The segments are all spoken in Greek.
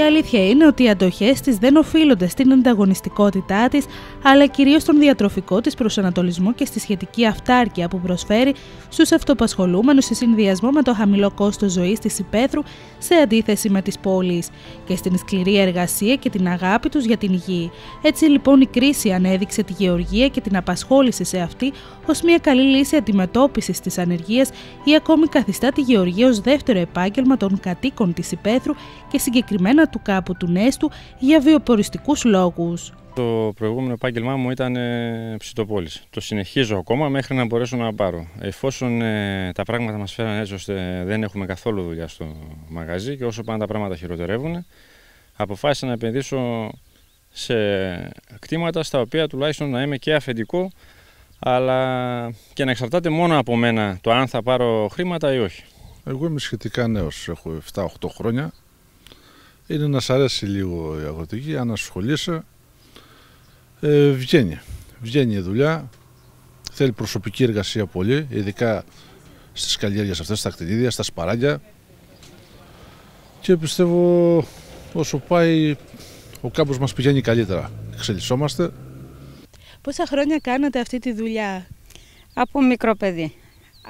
Η αλήθεια είναι ότι οι αντοχές της δεν οφείλονται στην ανταγωνιστικότητά της, αλλά κυρίως στον διατροφικό της προσανατολισμό και στη σχετική αυτάρκεια που προσφέρει στους αυτοπασχολούμενους σε συνδυασμό με το χαμηλό κόστος ζωής της υπαίθρου σε αντίθεση με τις πόλεις και στην σκληρή εργασία και την αγάπη τους για την γη. Έτσι λοιπόν η κρίση ανέδειξε τη γεωργία και την απασχόληση σε αυτή ως μια καλή λύση αντιμετώπισης της ανεργίας ή ακόμη καθιστά τη γεωργία ως δεύτερο επάγγελμα των κατοίκων της υπαίθρου και συγκεκριμένα του κάπου του Νέστου για βιοποριστικούς λόγους. Το προηγούμενο επάγγελμά μου ήταν ε, ψητοπόληση. Το συνεχίζω ακόμα μέχρι να μπορέσω να πάρω. Εφόσον ε, τα πράγματα μας φέραν έτσι ώστε δεν έχουμε καθόλου δουλειά στο μαγαζί και όσο πάντα τα πράγματα χειροτερεύουν, αποφάσισα να επενδύσω σε κτήματα στα οποία τουλάχιστον να είμαι και αφεντικό αλλά και να εξαρτάται μόνο από μένα το αν θα πάρω χρήματα ή όχι. Εγώ είμαι σχετικά νέος, έχω 7-8 χρόνια είναι να σ' αρέσει λίγο η αγροτική, αν ασχολείσαι, ε, βγαίνει. Βγαίνει η δουλειά, θέλει προσωπική εργασία πολύ, ειδικά στις καλλιέργειες αυτές, στα κτηνίδια, στα σπαράγγια και πιστεύω όσο πάει ο κάμπος μας πηγαίνει καλύτερα. Εξελισσόμαστε. Πόσα χρόνια κάνατε αυτή τη δουλειά? Από μικρό παιδί.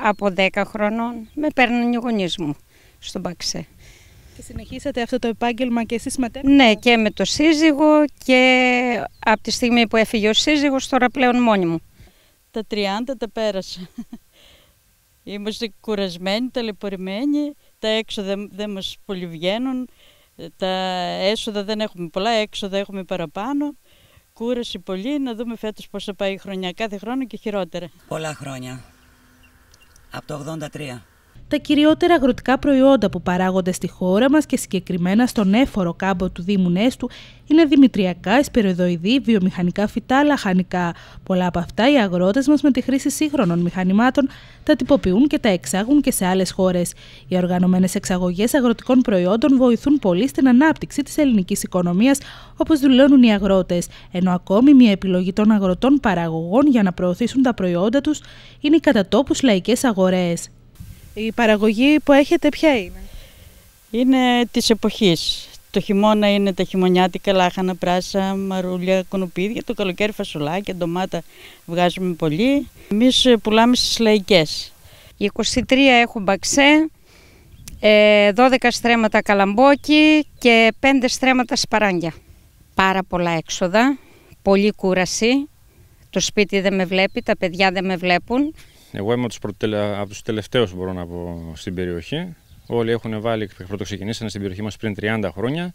Από 10 χρονών με παίρνουν οι γονείς μου στον Παξέ. Και συνεχίσατε αυτό το επάγγελμα και εσείς μετέπειτα. Ναι, και με το σύζυγο και από τη στιγμή που έφυγε ο σύζυγος τώρα πλέον μόνη μου. Τα 30 τα πέρασα. Είμαστε κουρασμένοι, ταλαιπωρημένοι, τα έξοδα δεν μας πολύ βγαίνουν, τα έσοδα δεν έχουμε πολλά, έξοδα έχουμε παραπάνω. Κούραση πολύ, να δούμε φέτος πώς θα πάει η χρονιά, κάθε χρόνο και χειρότερα. Πολλά χρόνια, από το 83 τα κυριότερα αγροτικά προϊόντα που παράγονται στη χώρα μας και συγκεκριμένα στον έφορο κάμπο του Δήμου Νέστου είναι δημητριακά, εσπεριδοειδή, βιομηχανικά φυτά, λαχανικά. Πολλά από αυτά οι αγρότες μας με τη χρήση σύγχρονων μηχανημάτων τα τυποποιούν και τα εξάγουν και σε άλλες χώρες. Οι οργανωμένες εξαγωγές αγροτικών προϊόντων βοηθούν πολύ στην ανάπτυξη της ελληνικής οικονομίας όπως δουλώνουν οι αγρότες, ενώ ακόμη μια επιλογή των αγροτών παραγωγών για να προωθήσουν τα προϊόντα τους είναι οι κατατόπους λαϊκές αγορές. Η παραγωγή που έχετε ποια είναι? Είναι της εποχής. Το χειμώνα είναι τα χειμωνιάτικα λάχανα, πράσα, μαρούλια, κουνουπίδια. Το καλοκαίρι φασολάκια, ντομάτα βγάζουμε πολύ. Εμείς πουλάμε στις λαϊκές. 23 έχουν μπαξέ, 12 ε, στρέμματα καλαμπόκι και 5 στρέμματα σπαράγγια. Πάρα πολλά έξοδα, πολύ κούραση. Το σπίτι δεν με βλέπει, τα παιδιά δεν με βλέπουν. Εγώ είμαι από τους τελευταίους, μπορώ να πω, στην περιοχή. Όλοι έχουν βάλει, πρώτο ξεκινήσανε στην περιοχή μας πριν 30 χρόνια,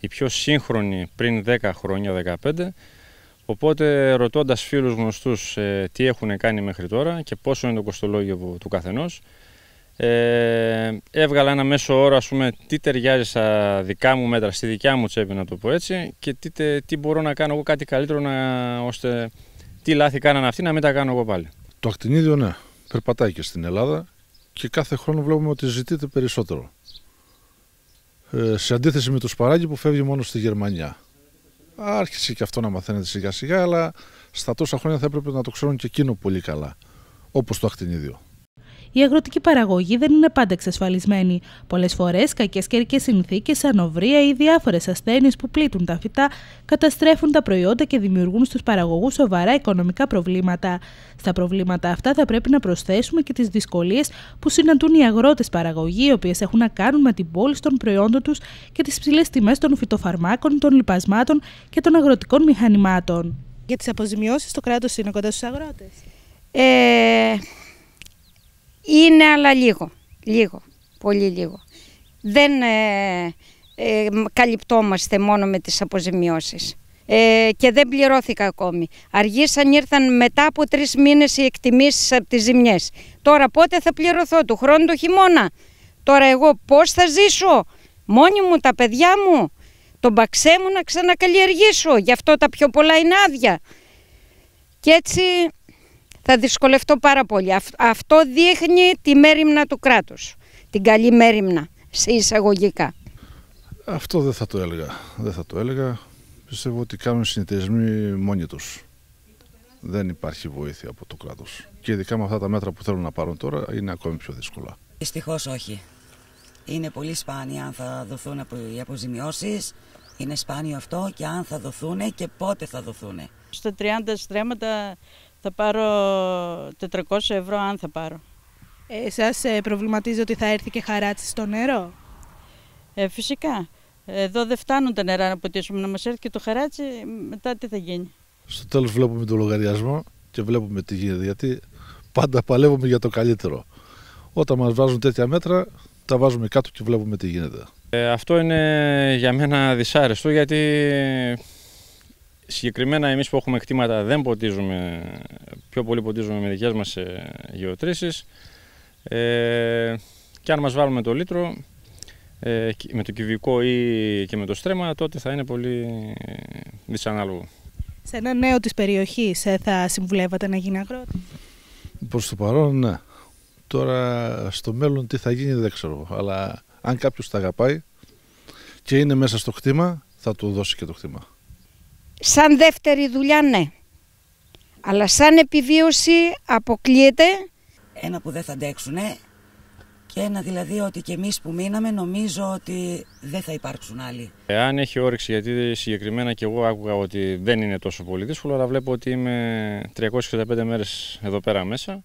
οι πιο σύγχρονοι πριν 10 χρόνια, 15. Οπότε ρωτώντας φίλους γνωστούς ε, τι έχουν κάνει μέχρι τώρα και πόσο είναι το κοστολόγιο του καθενός, ε, έβγαλα ένα μέσο όρο, ας πούμε, τι ταιριάζει στα δικά μου μέτρα, στη δικιά μου τσέπη, να το πω έτσι, και τι, τι μπορώ να κάνω εγώ κάτι καλύτερο, να, ώστε τι λάθη κάνανε αυτοί να μην τα κάνω εγώ πάλι. Το ακτινίδιο, ναι, περπατάει και στην Ελλάδα και κάθε χρόνο βλέπουμε ότι ζητείται περισσότερο. Ε, σε αντίθεση με το σπαράγγι που φεύγει μόνο στη Γερμανία. Άρχισε και αυτό να μαθαίνεται σιγά σιγά, αλλά στα τόσα χρόνια θα έπρεπε να το ξέρουν και εκείνο πολύ καλά, όπως το ακτινίδιο. Η αγροτική παραγωγή δεν είναι πάντα εξασφαλισμένη. Πολλές φορές κακές καιρικές συνθήκες, ανοβρία ή διάφορες ασθένειες που πλήττουν τα φυτά καταστρέφουν τα προϊόντα και δημιουργούν στους παραγωγούς σοβαρά οικονομικά προβλήματα. Στα προβλήματα αυτά θα πρέπει να προσθέσουμε και τις δυσκολίες που συναντούν οι αγρότες παραγωγοί, οι οποίες έχουν να κάνουν με την πόλη των προϊόντων τους και τις ψηλές τιμές των φυτοφαρμάκων, των λοιπασμάτων και των αγροτικών μηχανημάτων. Για τις αποζημιώσεις, το κράτος είναι κοντά στους αγρότες. Ε, είναι αλλά λίγο, λίγο, πολύ λίγο. Δεν ε, ε, καλυπτόμαστε μόνο με τις αποζημιώσεις. Ε, και δεν πληρώθηκα ακόμη. Αργήσαν, ήρθαν μετά από τρεις μήνες οι εκτιμήσεις από τις ζημιές. Τώρα πότε θα πληρωθώ, του χρόνου του χειμώνα. Τώρα εγώ πώς θα ζήσω, μόνη μου, τα παιδιά μου, τον παξέ μου να ξανακαλλιεργήσω. Γι' αυτό τα πιο πολλά είναι άδεια. Και έτσι θα δυσκολευτώ πάρα πολύ. Αυτό δείχνει τη μέρημνα του κράτους, την καλή μέρημνα σε εισαγωγικά. Αυτό δεν θα το έλεγα. Δεν θα το έλεγα. Πιστεύω ότι κάνουν συνεταιρισμοί μόνοι τους. Δεν υπάρχει βοήθεια από το κράτος. Και ειδικά με αυτά τα μέτρα που θέλουν να πάρουν τώρα είναι ακόμη πιο δύσκολα. Δυστυχώς όχι. Είναι πολύ σπάνιο αν θα δοθούν οι αποζημιώσεις. Είναι σπάνιο αυτό και αν θα δοθούν και πότε θα δοθούν. Στα 30 στρέμματα θα πάρω 400 ευρώ αν θα πάρω. Ε, σας ε, προβληματίζει ότι θα έρθει και χαράτσι στο νερό. Ε, φυσικά. Εδώ δεν φτάνουν τα νερά να ποτίσουμε να μας έρθει και το χαράτσι μετά τι θα γίνει. Στο τέλος βλέπουμε τον λογαριασμό και βλέπουμε τι γίνεται γιατί πάντα παλεύουμε για το καλύτερο. Όταν μας βάζουν τέτοια μέτρα τα βάζουμε κάτω και βλέπουμε τι γίνεται. Ε, αυτό είναι για μένα δυσάρεστο γιατί συγκεκριμένα εμείς που έχουμε κτήματα δεν ποτίζουμε, πιο πολύ ποτίζουμε με δικές μας ε, γεωτρήσεις. Ε, και αν μας βάλουμε το λίτρο ε, με το κυβικό ή και με το στρέμμα τότε θα είναι πολύ ε, δυσανάλογο. Σε ένα νέο της περιοχής ε, θα συμβουλεύατε να γίνει αγρότη. Προς το παρόν ναι. Τώρα στο μέλλον τι θα γίνει δεν ξέρω. Αλλά αν κάποιος τα αγαπάει και είναι μέσα στο κτήμα θα του δώσει και το κτήμα. Σαν δεύτερη δουλειά ναι. Αλλά σαν επιβίωση αποκλείεται. Ένα που δεν θα αντέξουνε και ένα δηλαδή ότι και εμείς που μείναμε νομίζω ότι δεν θα υπάρξουν άλλοι. Εάν έχει όρεξη γιατί συγκεκριμένα και εγώ άκουγα ότι δεν είναι τόσο πολύ δύσκολο αλλά βλέπω ότι είμαι 365 μέρες εδώ πέρα μέσα.